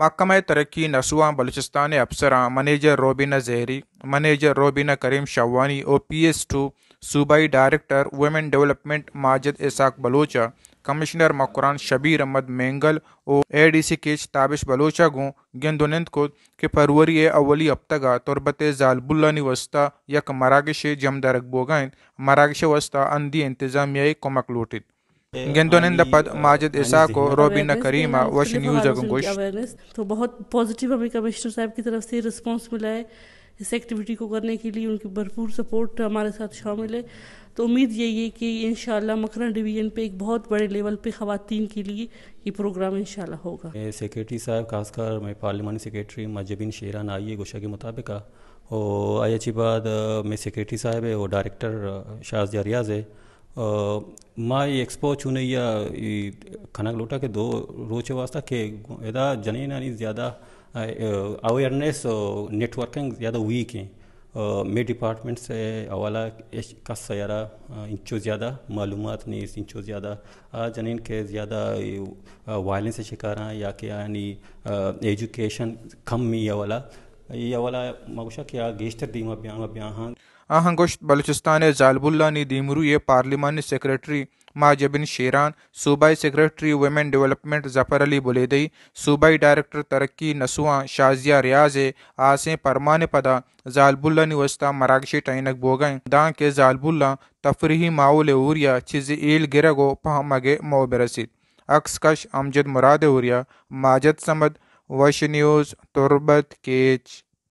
महकमा तरक्की नसुआ बलूचिस्तान अफसर मनेजर रोबीना जहरी मनेजर रोबीना करीम शवानी और पी एस टू सूबाई director women development Majid Ishaq Balocha commissioner Makran Shabir Ahmed Mengal और ए डी सी केच ताबिश बलोचा गो गेंदोनंद को के फरवरी अवली अबतगा तुरबत जालबुल्लानी वस्ता यक मरागश जमदारक बोगाइन मरागश वस्ता अंधी इंतजामिया को मकलूटित गेंदों ने पद माजिद ईसा को रोबिना करीमा वश न्यूज अवेयरनेस तो बहुत पॉजिटिव हमें कमिश्नर साहब की तरफ से रिस्पॉन्स मिला है इस एक्टिविटी को करने के लिए उनकी भरपूर सपोर्ट हमारे साथ शामिल है तो उम्मीद यही है कि इन मकरा डिवीज़न पे एक बहुत बड़े लेवल पे खातन के लिए ये प्रोग्राम इन होगा सेक्रेटरी साहब खासकर मैं पार्लियामानी सेक्रेटरी मजबिन शेरान आई गोशा के मुताबिक और आई अच्छी बात मैं सेक्रेटरी साहब है और डायरेक्टर शाहजा रियाज है ये लोटा के दो ಕನಗಲೋಟಕ್ಕೆ वास्ता के यदा जने ಜನೇನಾನಿ ज़्यादा अवेयरनेस नेटवर्किंग ज़्यादा वीक है मे डिपार्टमेंट से अवला का सयारा इंचो ज़्यादा मालूम नहीं इंचो ज़्यादा आ जने के ज़्यादा वायलेंस से शिकार हैं या के यानी एजुकेशन कम में ये वाला ये वाला मगशा क्या गेस्टर दीमा ब्याह ब्याह हाँ गोश्त बलूचिस्तान जालबुल्ला ने दीमरू ये पार्लिमानी सेक्रेटरी महाजबिन शेरान सूबाई secretary women development Zafar Ali Buledi सूबाई डायरेक्टर तरक्की नसुआ शाजिया रियाज आसें परमान पदा जालबुल्ला निवस्ता मराक्षी टैनक बोगें दा के जालबुल्ला तफरी माउल उरिया छिज ईल गिरगो पहमगे मो बरसित अक्सकश अमजद मुराद उरिया माजद समद वश न्यूज़ तुरबत केच